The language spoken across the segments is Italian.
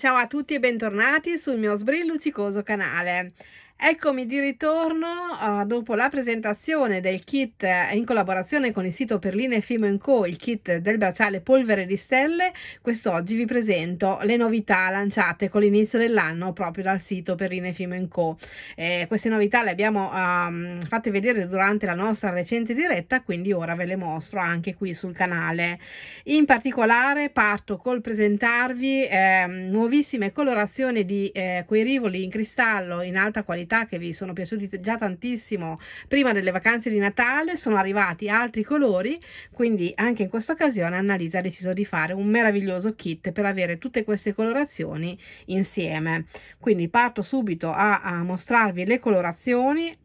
ciao a tutti e bentornati sul mio sbrillucicoso canale. Eccomi di ritorno uh, dopo la presentazione del kit in collaborazione con il sito Perline Fimo Co, il kit del bracciale Polvere di Stelle. Quest'oggi vi presento le novità lanciate con l'inizio dell'anno proprio dal sito Perline Fimo Co. Eh, queste novità le abbiamo um, fatte vedere durante la nostra recente diretta, quindi ora ve le mostro anche qui sul canale. In particolare parto col presentarvi eh, nuovissime colorazioni di eh, quei rivoli in cristallo in alta qualità novità che vi sono piaciuti già tantissimo prima delle vacanze di Natale, sono arrivati altri colori, quindi anche in questa occasione Annalisa ha deciso di fare un meraviglioso kit per avere tutte queste colorazioni insieme. Quindi parto subito a, a mostrarvi le colorazioni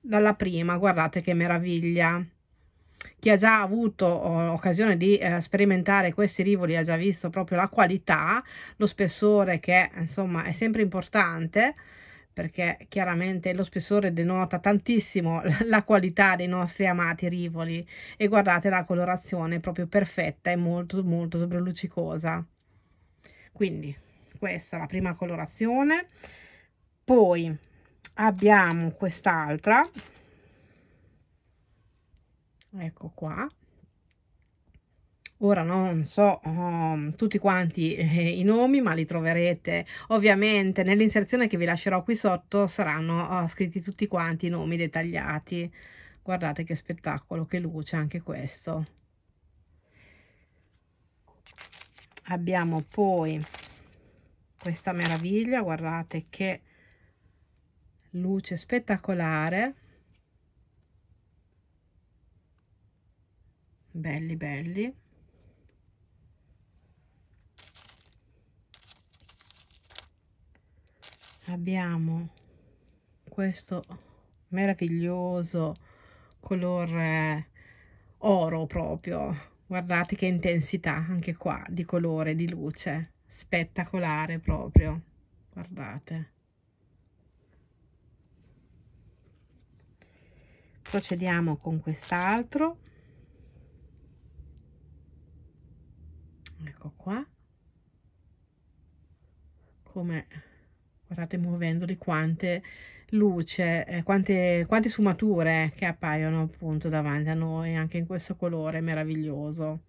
dalla prima, guardate che meraviglia! chi ha già avuto occasione di eh, sperimentare questi rivoli ha già visto proprio la qualità, lo spessore che insomma è sempre importante perché chiaramente lo spessore denota tantissimo la qualità dei nostri amati rivoli e guardate la colorazione proprio perfetta e molto molto sobrellucicosa quindi questa è la prima colorazione poi abbiamo quest'altra ecco qua ora non so um, tutti quanti eh, i nomi ma li troverete ovviamente nell'inserzione che vi lascerò qui sotto saranno uh, scritti tutti quanti i nomi dettagliati guardate che spettacolo che luce anche questo abbiamo poi questa meraviglia guardate che luce spettacolare belli belli abbiamo questo meraviglioso colore oro proprio guardate che intensità anche qua di colore di luce spettacolare proprio guardate procediamo con quest'altro ecco qua come guardate muovendoli quante luce, eh, quante, quante sfumature eh, che appaiono appunto davanti a noi anche in questo colore meraviglioso.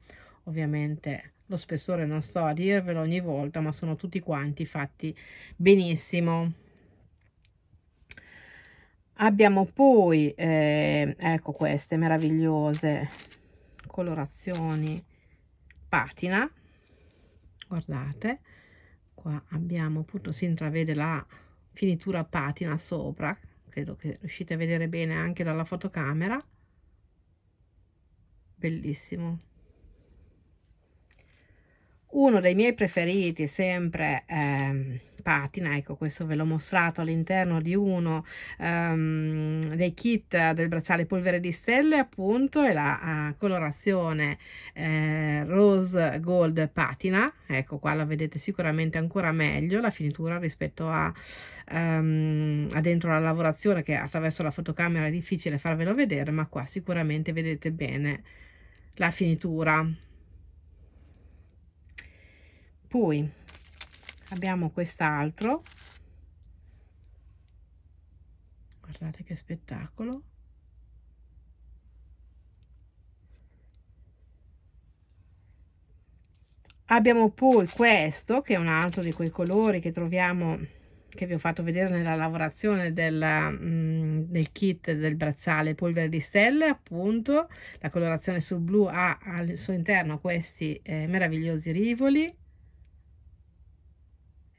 Ovviamente lo spessore non sto a dirvelo ogni volta, ma sono tutti quanti fatti benissimo. Abbiamo poi, eh, ecco queste meravigliose colorazioni patina, guardate, qua abbiamo appunto si intravede la finitura patina sopra credo che riuscite a vedere bene anche dalla fotocamera bellissimo uno dei miei preferiti sempre eh, patina ecco questo ve l'ho mostrato all'interno di uno ehm, dei kit del bracciale polvere di stelle appunto è la uh, colorazione eh, rose gold patina ecco qua la vedete sicuramente ancora meglio la finitura rispetto a, ehm, a dentro la lavorazione che attraverso la fotocamera è difficile farvelo vedere ma qua sicuramente vedete bene la finitura poi abbiamo quest'altro guardate che spettacolo abbiamo poi questo che è un altro di quei colori che troviamo che vi ho fatto vedere nella lavorazione della, mh, mm, del kit del bracciale polvere di stelle appunto la colorazione sul blu ha al suo interno questi eh, meravigliosi rivoli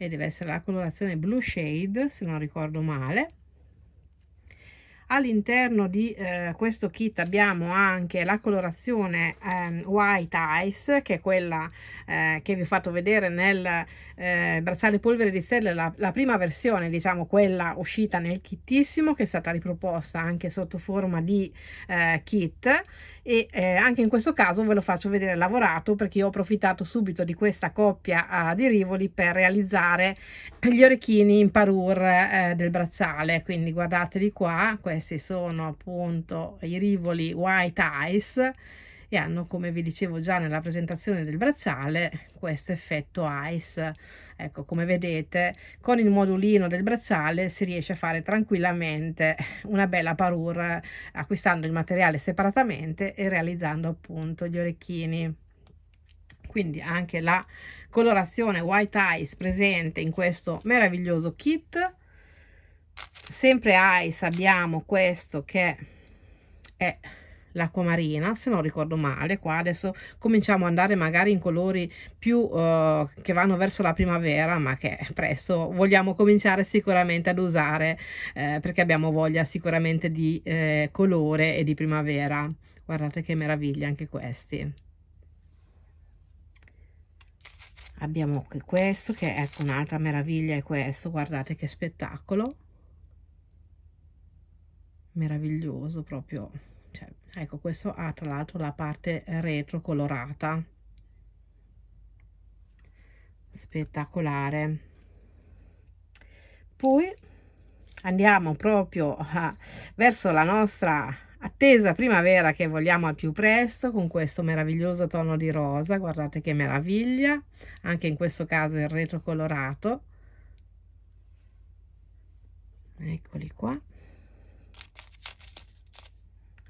e deve essere la colorazione Blue Shade se non ricordo male all'interno di eh, questo kit abbiamo anche la colorazione ehm, white ice che è quella eh, che vi ho fatto vedere nel eh, bracciale polvere di stelle la, la, prima versione diciamo quella uscita nel kitissimo che è stata riproposta anche sotto forma di eh, kit e eh, anche in questo caso ve lo faccio vedere lavorato perché io ho approfittato subito di questa coppia di rivoli per realizzare gli orecchini in parure eh, del bracciale quindi guardateli qua questo questi sono appunto i rivoli White Ice e hanno come vi dicevo già nella presentazione del bracciale questo effetto ice ecco come vedete con il modulino del bracciale si riesce a fare tranquillamente una bella parure acquistando il materiale separatamente e realizzando appunto gli orecchini quindi anche la colorazione white ice presente in questo meraviglioso kit sempre Ice abbiamo questo che è l'acqua marina se non ricordo male qua adesso cominciamo ad andare magari in colori più uh, che vanno verso la primavera ma che presto vogliamo cominciare sicuramente ad usare eh, perché abbiamo voglia sicuramente di eh, colore e di primavera guardate che meraviglia anche questi abbiamo anche questo che è un'altra meraviglia è questo guardate che spettacolo meraviglioso proprio cioè, ecco questo ha tra l'altro la parte retro colorata spettacolare poi andiamo proprio a, ah, verso la nostra attesa primavera che vogliamo al più presto con questo meraviglioso tono di rosa guardate che meraviglia anche in questo caso il retro colorato eccoli qua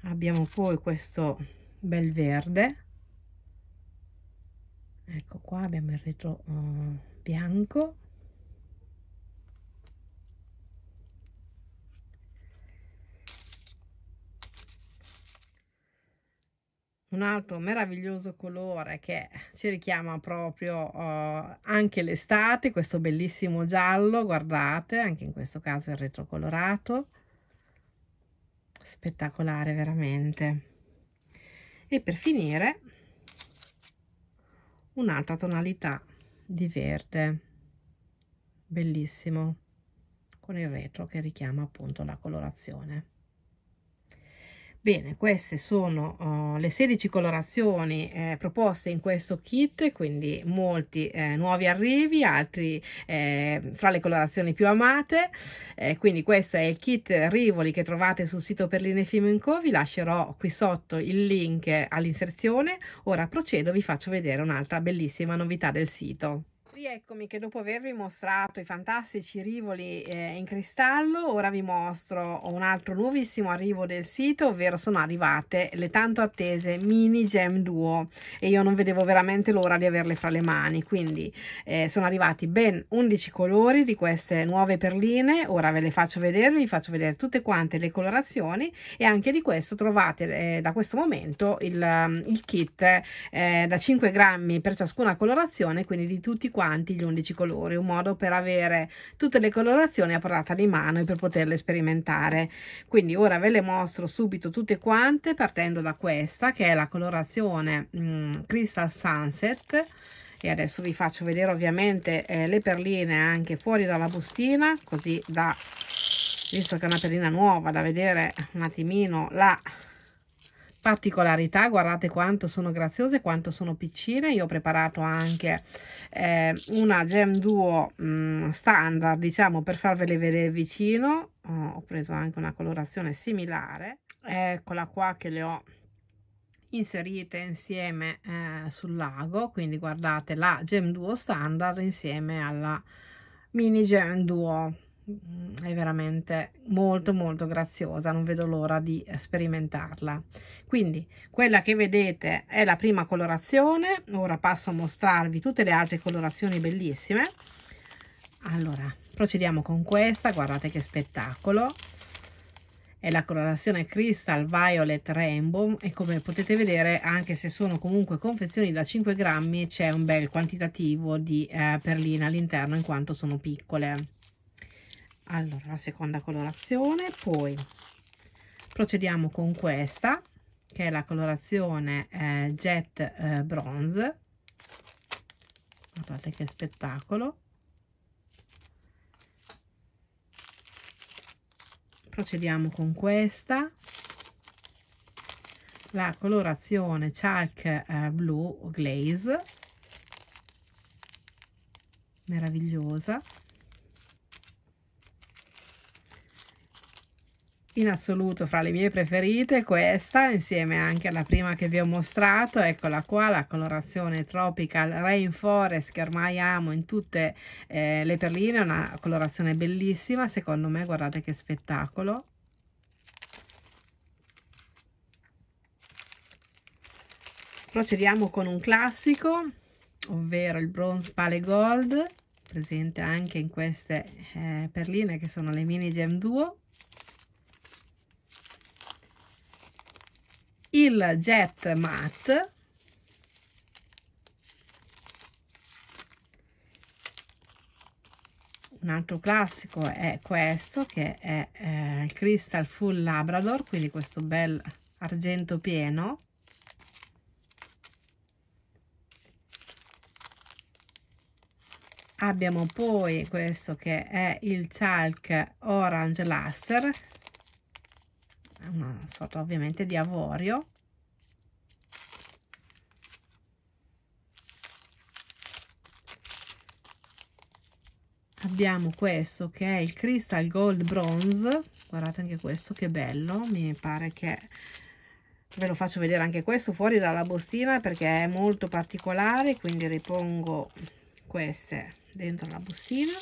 abbiamo poi questo bel verde ecco qua abbiamo il retro uh, bianco un altro meraviglioso colore che ci richiama proprio uh, anche l'estate questo bellissimo giallo guardate anche in questo caso il retro colorato spettacolare veramente e per finire un'altra tonalità di verde bellissimo con il retro che richiama appunto la colorazione Bene, queste sono uh, le 16 colorazioni eh, proposte in questo kit, quindi molti eh, nuovi arrivi, altri eh, fra le colorazioni più amate. Eh, quindi questo è il kit Rivoli che trovate sul sito Perline Film l'Inefimco, vi lascerò qui sotto il link all'inserzione. Ora procedo, vi faccio vedere un'altra bellissima novità del sito. Rieccomi che dopo avervi mostrato i fantastici rivoli eh, in cristallo, ora vi mostro un altro nuovissimo arrivo del sito, ovvero sono arrivate le tanto attese mini gem duo e io non vedevo veramente l'ora di averle fra le mani, quindi eh, sono arrivati ben 11 colori di queste nuove perline, ora ve le faccio vedere, vi faccio vedere tutte quante le colorazioni e anche di questo trovate eh, da questo momento il, il kit eh, da 5 grammi per ciascuna colorazione, quindi di tutti quanti avanti gli 11 colori, un modo per avere tutte le colorazioni a portata di mano e per poterle sperimentare. Quindi ora ve le mostro subito tutte quante partendo da questa che è la colorazione mm, Crystal Sunset e adesso vi faccio vedere ovviamente eh, le perline anche fuori dalla bustina così da visto che è una perlina nuova da vedere un attimino la particolarità guardate quanto sono graziose quanto sono piccine io ho preparato anche eh, una gem duo mh, mm, standard diciamo per farvele vedere vicino oh, ho preso anche una colorazione similare eccola qua che le ho inserite insieme eh, sul lago quindi guardate la gem duo standard insieme alla mini gem duo Mm, è veramente molto molto graziosa non vedo l'ora di sperimentarla quindi quella che vedete è la prima colorazione ora passo a mostrarvi tutte le altre colorazioni bellissime allora procediamo con questa guardate che spettacolo è la colorazione Crystal Violet Rainbow e come potete vedere anche se sono comunque confezioni da 5 grammi c'è un bel quantitativo di eh, perlina all'interno in quanto sono piccole allora la seconda colorazione poi procediamo con questa che è la colorazione eh, jet eh, bronze guardate che spettacolo procediamo con questa la colorazione chalk eh, blu glaze meravigliosa in assoluto fra le mie preferite questa insieme anche alla prima che vi ho mostrato eccola qua la colorazione tropical rainforest che ormai amo in tutte eh, le perline una colorazione bellissima secondo me guardate che spettacolo procediamo con un classico ovvero il bronze pale gold presente anche in queste eh, perline che sono le mini gem duo il jet matte un altro classico è questo che è eh, il crystal full labrador quindi questo bel argento pieno abbiamo poi questo che è il chalk orange luster una sorta ovviamente di avorio abbiamo questo che è il crystal gold bronze guardate anche questo che bello mi pare che ve lo faccio vedere anche questo fuori dalla bustina perché è molto particolare quindi ripongo queste dentro la bustina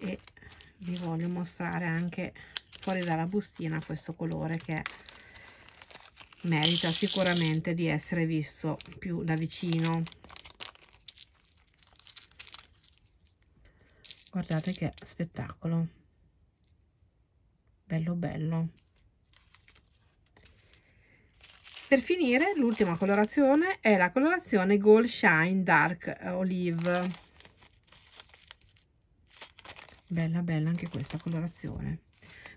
e vi voglio mostrare anche fuori dalla bustina questo colore che merita sicuramente di essere visto più da vicino guardate che spettacolo bello bello per finire l'ultima colorazione è la colorazione gold shine dark eh, olive bella bella anche questa colorazione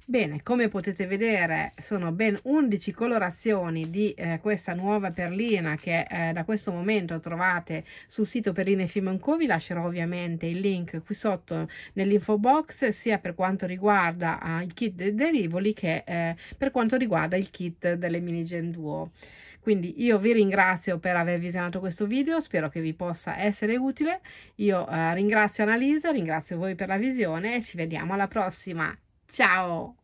Bene, come potete vedere sono ben 11 colorazioni di eh, questa nuova perlina che eh, da questo momento trovate sul sito Perline Film Co. Vi lascerò ovviamente il link qui sotto nell'info box sia per quanto riguarda eh, il kit dei derivoli che eh, per quanto riguarda il kit delle mini gem duo. Quindi io vi ringrazio per aver visionato questo video, spero che vi possa essere utile. Io eh, ringrazio Annalisa, ringrazio voi per la visione e ci vediamo alla prossima. Ciao!